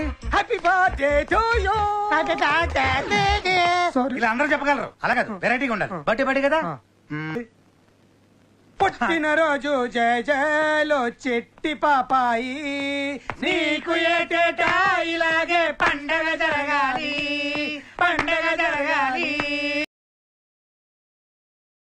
చేసండి happy birthday to you sorry ఇలా అందరూ చెప్పగలరు అలా కాదు వెరైటీగా ah. ఉండాలి ah. బట్టి బట్టి కదా ah. hmm. పుట్టిన రోజు జయ జయలో చెట్టి పాపాయి నీకు ఏటేటా ఇలాగే పండగ జరగ